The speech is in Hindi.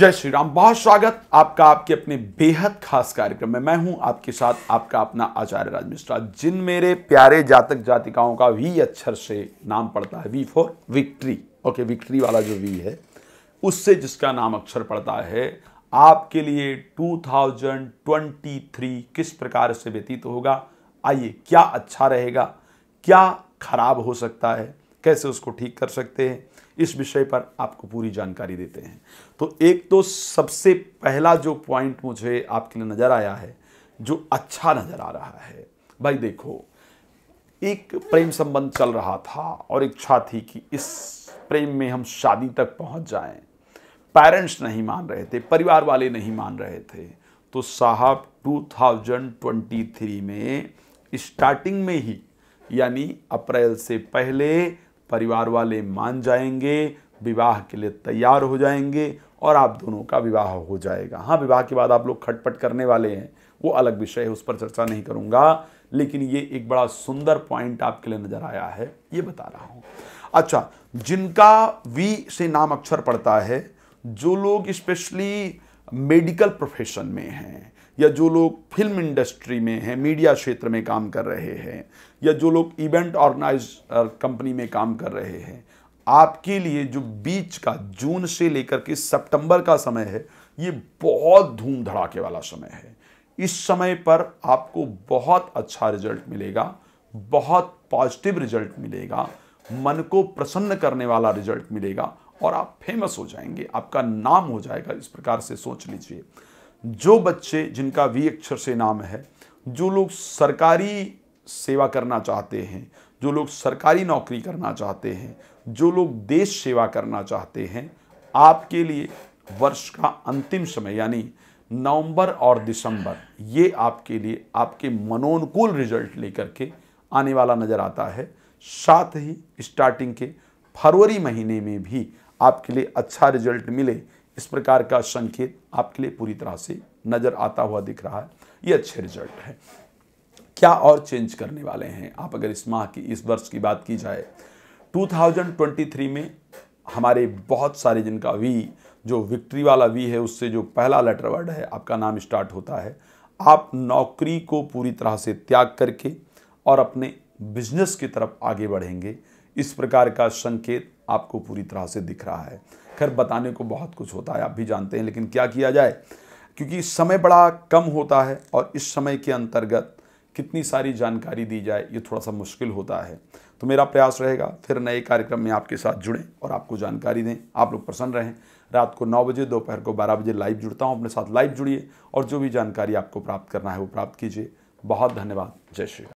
जय श्री राम बहुत स्वागत आपका आपके अपने बेहद खास कार्यक्रम में मैं हूं आपके साथ आपका अपना आचार्य राज मिश्रा जिन मेरे प्यारे जातक जातिकाओं का वी अक्षर से नाम पड़ता है V for victory okay victory वाला जो वी है उससे जिसका नाम अक्षर पड़ता है आपके लिए 2023 किस प्रकार से व्यतीत होगा आइए क्या अच्छा रहेगा क्या खराब हो सकता है कैसे उसको ठीक कर सकते हैं इस विषय पर आपको पूरी जानकारी देते हैं तो एक तो सबसे पहला जो पॉइंट मुझे आपके लिए नज़र आया है जो अच्छा नज़र आ रहा है भाई देखो एक प्रेम संबंध चल रहा था और इच्छा थी कि इस प्रेम में हम शादी तक पहुंच जाएं पेरेंट्स नहीं मान रहे थे परिवार वाले नहीं मान रहे थे तो साहब 2023 में स्टार्टिंग में ही यानी अप्रैल से पहले परिवार वाले मान जाएंगे विवाह के लिए तैयार हो जाएंगे और आप दोनों का विवाह हो जाएगा हाँ विवाह के बाद आप लोग खटपट करने वाले हैं वो अलग विषय है उस पर चर्चा नहीं करूंगा लेकिन ये एक बड़ा सुंदर पॉइंट आपके लिए नज़र आया है ये बता रहा हूं अच्छा जिनका वी से नाम अक्षर पड़ता है जो लोग स्पेशली मेडिकल प्रोफेशन में हैं या जो लोग फिल्म इंडस्ट्री में हैं मीडिया क्षेत्र में काम कर रहे हैं या जो लोग इवेंट ऑर्गेनाइज कंपनी में काम कर रहे हैं आपके लिए जो बीच का जून से लेकर के सितंबर का समय है ये बहुत धूम धड़ाके वाला समय है इस समय पर आपको बहुत अच्छा रिजल्ट मिलेगा बहुत पॉजिटिव रिजल्ट मिलेगा मन को प्रसन्न करने वाला रिजल्ट मिलेगा और आप फेमस हो जाएंगे आपका नाम हो जाएगा इस प्रकार से सोच लीजिए जो बच्चे जिनका वी अक्षर से नाम है जो लोग सरकारी सेवा करना चाहते हैं जो लोग सरकारी नौकरी करना चाहते हैं जो लोग देश सेवा करना चाहते हैं आपके लिए वर्ष का अंतिम समय यानी नवंबर और दिसंबर ये आपके लिए आपके मनोनुकूल रिजल्ट लेकर के आने वाला नज़र आता है साथ ही स्टार्टिंग के फरवरी महीने में भी आपके लिए अच्छा रिजल्ट मिले इस प्रकार का संकेत आपके लिए पूरी तरह से नज़र आता हुआ दिख रहा है ये अच्छे रिजल्ट है क्या और चेंज करने वाले हैं आप अगर इस माह की इस वर्ष की बात की जाए 2023 में हमारे बहुत सारे जिनका वी जो विक्ट्री वाला वी है उससे जो पहला लेटर वर्ड है आपका नाम स्टार्ट होता है आप नौकरी को पूरी तरह से त्याग करके और अपने बिजनेस की तरफ आगे बढ़ेंगे इस प्रकार का संकेत आपको पूरी तरह से दिख रहा है खैर बताने को बहुत कुछ होता है आप भी जानते हैं लेकिन क्या किया जाए क्योंकि समय बड़ा कम होता है और इस समय के अंतर्गत कितनी सारी जानकारी दी जाए ये थोड़ा सा मुश्किल होता है तो मेरा प्रयास रहेगा फिर नए कार्यक्रम में आपके साथ जुड़ें और आपको जानकारी दें आप लोग प्रसन्न रहें रात को नौ बजे दोपहर को बारह बजे लाइव जुड़ता हूँ अपने साथ लाइव जुड़िए और जो भी जानकारी आपको प्राप्त करना है वो प्राप्त कीजिए बहुत धन्यवाद जय श्री